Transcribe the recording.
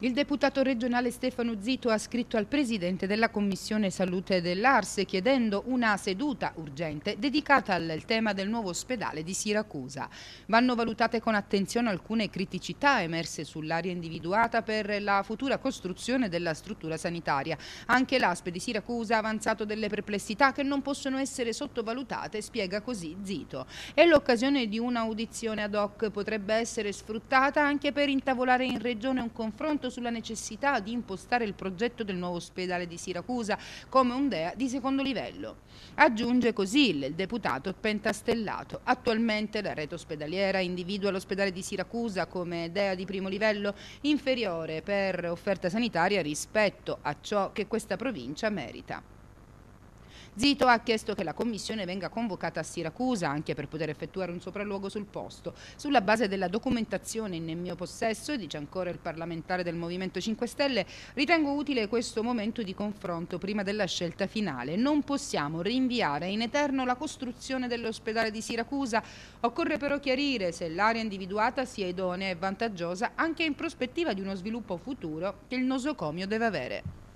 Il deputato regionale Stefano Zito ha scritto al presidente della Commissione Salute dell'Arse chiedendo una seduta urgente dedicata al tema del nuovo ospedale di Siracusa. Vanno valutate con attenzione alcune criticità emerse sull'area individuata per la futura costruzione della struttura sanitaria. Anche l'ASP di Siracusa ha avanzato delle perplessità che non possono essere sottovalutate, spiega così Zito. E l'occasione di un'audizione ad hoc potrebbe essere sfruttata anche per intavolare in regione un confronto ritornato sulla necessità di impostare il progetto del nuovo ospedale di Siracusa come un DEA di secondo livello. Aggiunge così il deputato pentastellato. Attualmente la rete ospedaliera individua l'ospedale di Siracusa come DEA di primo livello inferiore per offerta sanitaria rispetto a ciò che questa provincia merita. Zito ha chiesto che la commissione venga convocata a Siracusa anche per poter effettuare un sopralluogo sul posto. Sulla base della documentazione in mio possesso, dice ancora il parlamentare del Movimento 5 Stelle, ritengo utile questo momento di confronto prima della scelta finale. Non possiamo rinviare in eterno la costruzione dell'ospedale di Siracusa. Occorre però chiarire se l'area individuata sia idonea e vantaggiosa anche in prospettiva di uno sviluppo futuro che il nosocomio deve avere.